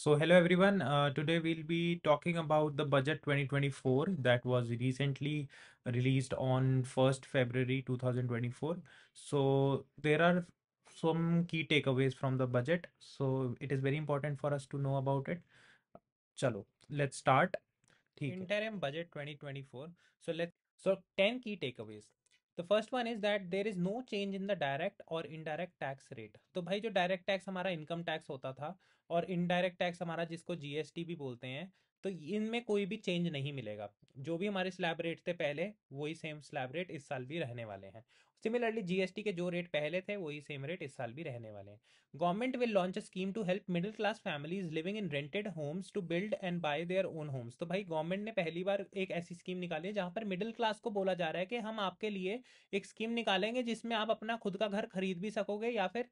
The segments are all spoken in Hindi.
So hello everyone. Uh, today we'll be talking about the budget 2024 that was recently released on 1st February 2024. So there are some key takeaways from the budget. So it is very important for us to know about it. Chalo, let's start. Interim budget 2024. So let's so 10 key takeaways. तो first one is that there is no change in the direct और इनडायरेक्ट टैक्स रेट तो भाई जो डायरेक्ट टैक्स हमारा इनकम टैक्स होता था और इनडायरेक्ट टैक्स हमारा जिसको जीएसटी भी बोलते हैं तो इनमें कोई भी चेंज नहीं मिलेगा जो भी हमारे स्लैब रेट थे पहले वही सेम स्लैब रेट इस साल भी रहने वाले हैं सिमिलरली जीएसटी के जो रेट पहले थे वही सेम रेट इस साल भी रहने वाले हैं government will launch a scheme to help middle class families living in rented homes to build and buy their own homes तो भाई गवर्नमेंट ने पहली बार एक ऐसी स्कीम निकाली है जहां पर मिडिल क्लास को बोला जा रहा है कि हम आपके लिए एक स्कीम निकालेंगे जिसमें आप अपना खुद का घर खरीद भी सकोगे या फिर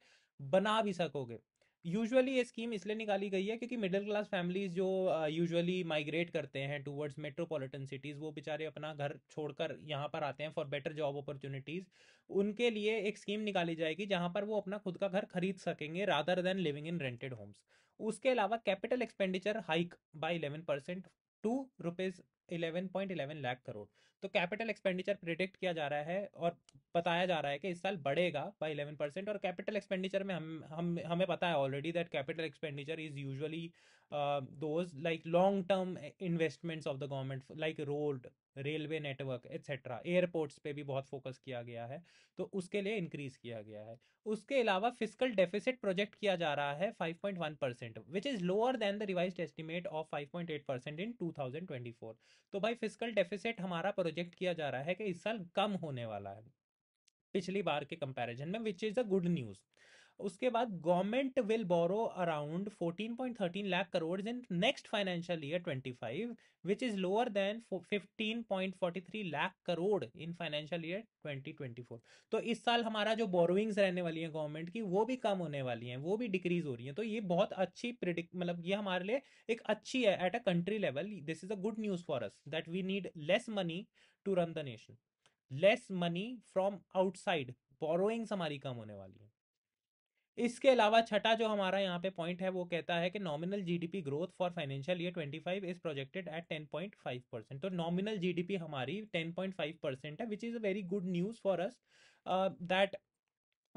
बना भी सकोगे यूजुअली ये स्कीम इसलिए निकाली गई है क्योंकि मिडिल क्लास फैमिलीज जो यूजुअली माइग्रेट करते हैं टूवर्ड्स मेट्रोपॉलिटन सिटीज़ वो बेचारे अपना घर छोड़कर यहाँ पर आते हैं फॉर बेटर जॉब अपॉर्चुनिटीज़ उनके लिए एक स्कीम निकाली जाएगी जहाँ पर वो अपना खुद का घर खरीद सकेंगे rather than living in rented homes उसके अलावा capital expenditure hike by eleven percent to rupees 11.11 lakh crore तो कैपिटल एक्सपेंडिचर प्रिडिक्ट किया जा रहा है और बताया जा रहा है कि इस साल बढ़ेगा बाई 11 परसेंट और कैपिटल एक्सपेंडिचर में हम हम हमें पता है already that capital expenditure is usually those like long term investments of the government like road railway network etcetera airports पे भी बहुत फोकस किया गया है तो उसके लिए इंक्रीज किया गया है उसके अलावा फिजिकल डेफिसिट प्रोजेक्ट किया जा रहा है 5.1 percent which is lower than the revise estimate of 5.8 percent in 2024 तो भाई फिजिकल डेफिसिट हमारा प्रोजेक्ट किया जा रहा है कि इस साल कम होने वाला है पिछली बार के कंपैरिजन में which is a good news उसके बाद government will borrow around 14.13 lakh crore in next financial year 25 which is lower than 15.43 lakh crore in financial year 2024 तो इस साल हमारा जो बोरोइंग्स रहने वाली है गवर्नमेंट की वो भी कम होने वाली हैं वो भी डिक्रीज हो रही हैं तो ये बहुत अच्छी प्रिडिक मतलब ये हमारे लिए एक अच्छी है at a country level this is a good news for us that we need less money to run the nation less money from outside borrowings हमारी कम होने वाली है इसके अलावा छठा जो हमारा यहाँ पे पॉइंट है वो कहता है कि nominal GDP growth for financial year 25 is projected at 10.5 percent तो नॉमिनल जीडीपी हमारी 10.5 परसेंट है which is a very good news for us that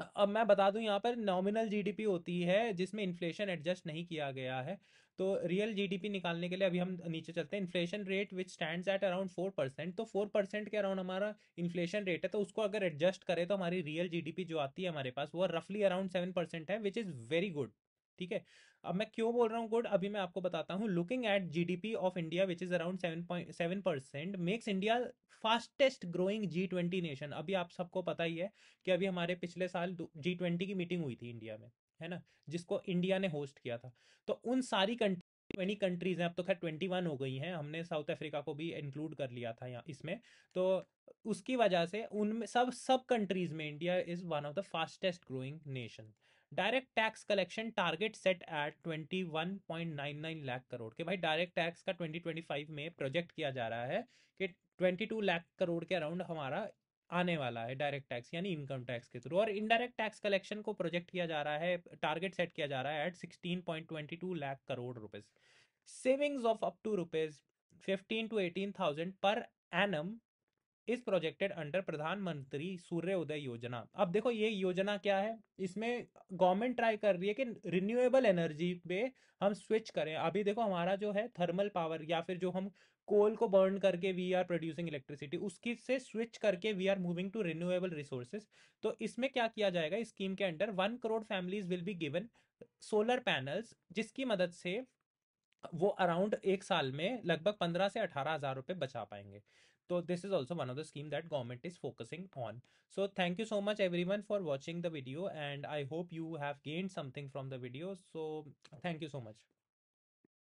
अब मैं बता दूं यहाँ पर नॉमिनल जीडीपी होती है जिसमें इन्फ्लेशन एडजस्ट नहीं किया गया है तो रियल जीडीपी निकालने के लिए अभी हम नीचे चलते हैं inflation rate which stand at around four percent तो फोर परसेंट के अराउंड हमारा इन्फ्लेशन रेट है तो उसको अगर एडजस्ट करें तो हमारी रियल जी जो आती है हमारे पास वो रफली अराउंड सेवन परसेंट है विच इज़ वेरी गुड ठीक है अब मैं क्यों बोल रहा हूँ गुड अभी मैं आपको बताता हूँ looking at GDP of India which is around seven point seven percent makes India fastest growing G twenty nation अभी आप सबको पता ही है कि अभी हमारे पिछले साल जी ट्वेंटी की मीटिंग हुई थी इंडिया में है ना जिसको इंडिया ने होस्ट किया था तो उन सारी कंट्री ट्वेंटी कंट्रीज हैं अब तो खैर ट्वेंटी वन हो गई हैं हमने साउथ अफ्रीका को भी इंक्लूड कर लिया था यहाँ इसमें तो उसकी वजह से उनमें सब सब कंट्रीज में India is one of the fastest growing nation direct tax collection target set at 21.99 lakh crore के भाई डायरेक्ट टैक्स का 2025 में प्रोजेक्ट किया जा रहा है कि 22 लाख करोड़ के अराउंड हमारा आने वाला है डायरेक्ट टैक्स यानी इनकम टैक्स के थ्रू और इनडायरेक्ट टैक्स कलेक्शन को प्रोजेक्ट किया जा रहा है टारगेट सेट किया जा रहा है at sixteen point lakh crore rupees savings of up to rupees fifteen to eighteen per annum is projected under Pradhanmantri Suryoday योजना अब देखो ये योजना क्या है इसमें गवर्नमेंट ट्राई कर रही है कि रिन्यूएबल एनर्जी पे हम स्विच करें अभी देखो हमारा जो है थर्मल पावर या फिर जो हम कोल को बर्न करके वी आर प्रोड्यूसिंग इलेक्ट्रिसिटी उसकी से स्विच करके we are moving to renewable resources तो इसमें क्या किया जाएगा स्कीम के under one crore families will be given solar panels जिसकी मदद से वो अराउंड एक साल में लगभग पंद्रह से अठारह हजार रुपए बचा पाएंगे so this is also one of the scheme that government is focusing on so thank you so much everyone for watching the video and i hope you have gained something from the video so thank you so much